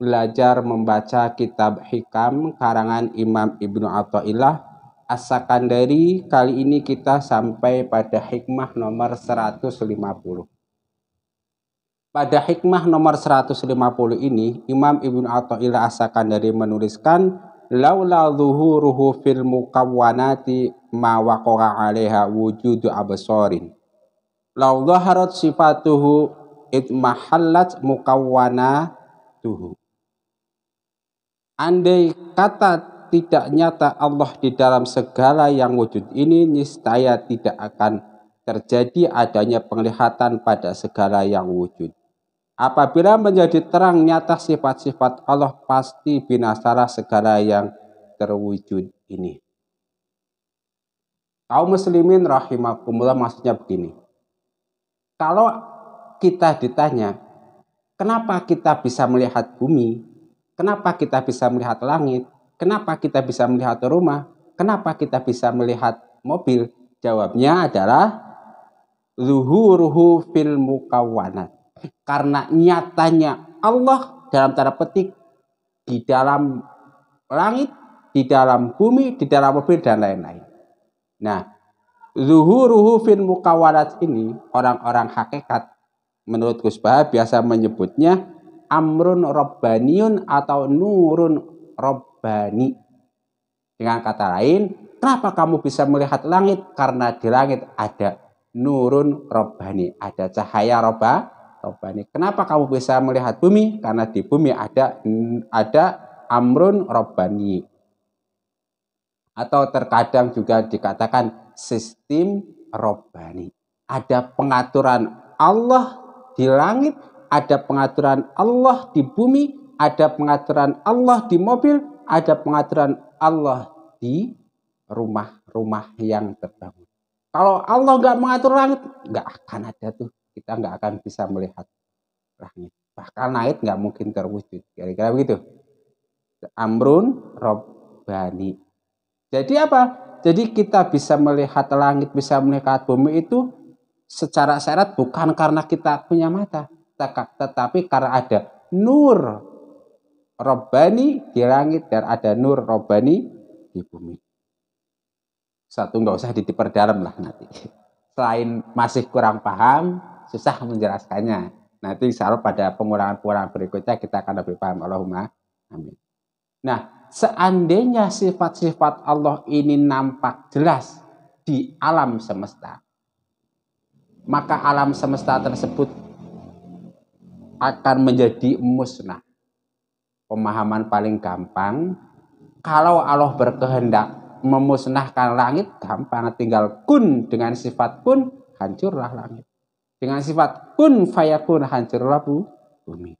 belajar membaca kitab Hikam karangan Imam Ibnu Athaillah Asakan dari Kali ini kita sampai pada hikmah nomor 150. Pada hikmah nomor 150 ini, Imam Ibnu Athaillah Asakan dari menuliskan laula zuhuruhu fil muqawwanati ma waqa'a 'alaiha wujudu absarin law zaharat sifatuhu it mahallat tuhu Andai kata tidak nyata Allah di dalam segala yang wujud ini, niscaya tidak akan terjadi adanya penglihatan pada segala yang wujud. Apabila menjadi terang nyata sifat-sifat Allah, pasti binasalah segala yang terwujud ini. Kaum muslimin rahimakumullah maksudnya begini. Kalau kita ditanya, kenapa kita bisa melihat bumi? Kenapa kita bisa melihat langit? Kenapa kita bisa melihat rumah? Kenapa kita bisa melihat mobil? Jawabnya adalah zuhuruhu fil mukawwanat. Karena nyatanya Allah dalam tanda petik di dalam langit, di dalam bumi, di dalam mobil dan lain-lain. Nah, zuhuruhu fil mukawwanat ini orang-orang hakikat menurut Gus biasa menyebutnya amrun robbaniun atau nurun robbani. Dengan kata lain, kenapa kamu bisa melihat langit? Karena di langit ada nurun robbani, ada cahaya roba, robbani. Kenapa kamu bisa melihat bumi? Karena di bumi ada ada amrun robbani. Atau terkadang juga dikatakan sistem robbani. Ada pengaturan Allah di langit ada pengaturan Allah di bumi, ada pengaturan Allah di mobil, ada pengaturan Allah di rumah-rumah yang terbangun. Kalau Allah nggak mengatur langit, nggak akan ada tuh. Kita nggak akan bisa melihat langit. Bahkan langit nggak mungkin terwujud. Kira-kira begitu. Amrun Robbani. Jadi apa? Jadi kita bisa melihat langit, bisa melihat bumi itu secara syarat bukan karena kita punya mata, tetapi karena ada nur robani di langit dan ada nur robani di bumi. Satu nggak usah diperdalam lah nanti. Selain masih kurang paham, susah menjelaskannya. Nanti insya pada pengurangan-pengurangan berikutnya kita akan lebih paham. Allahumma amin. Nah, seandainya sifat-sifat Allah ini nampak jelas di alam semesta, maka alam semesta tersebut akan menjadi musnah. Pemahaman paling gampang, kalau Allah berkehendak memusnahkan langit, gampang tinggal kun dengan sifat kun, hancurlah langit. Dengan sifat kun fayakun hancurlah bumi.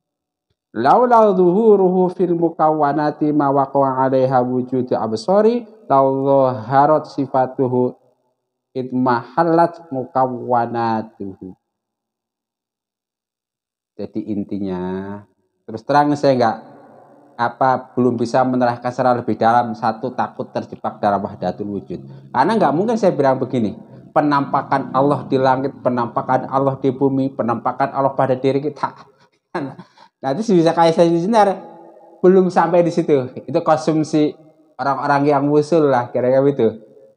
Laula zuhuruhu fil mukawwanati ma waqa'a 'alaiha wujud absari laula harat sifatuhu idmahallat mukawwanatuhu jadi intinya, terus terang saya nggak apa belum bisa menerahkan secara lebih dalam satu takut terjebak dalam wahdatul wujud. Karena nggak mungkin saya bilang begini, penampakan Allah di langit, penampakan Allah di bumi, penampakan Allah pada diri kita. Nanti bisa kayak saya senar belum sampai di situ. Itu konsumsi orang-orang yang musul lah kira-kira itu.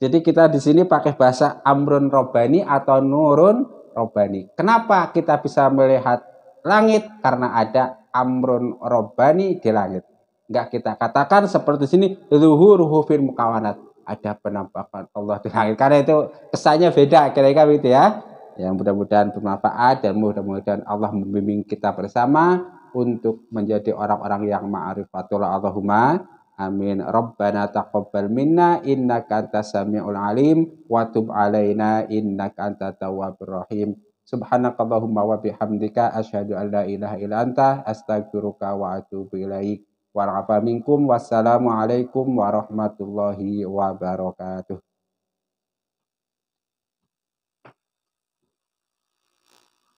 Jadi kita di sini pakai bahasa amrun robani atau nurun robani. Kenapa kita bisa melihat langit karena ada amrun robani di langit. Enggak kita katakan seperti sini luhur hufir mukawanat. Ada penampakan Allah di langit. Karena itu kesannya beda kira-kira begitu ya. Yang mudah-mudahan bermanfaat dan mudah-mudahan Allah membimbing kita bersama untuk menjadi orang-orang yang ma'rifatullah Allahumma Amin. Rabbana taqabbal minna innaka antas samiul alim wa tub alaina innaka antat tawwabur rahim. Subhanakallahumma wa bihamdika asyhadu an la ilaha illa anta astaghfiruka wa atubu ilaik. Warafa minkum wassalamualaikum warahmatullahi wabarakatuh.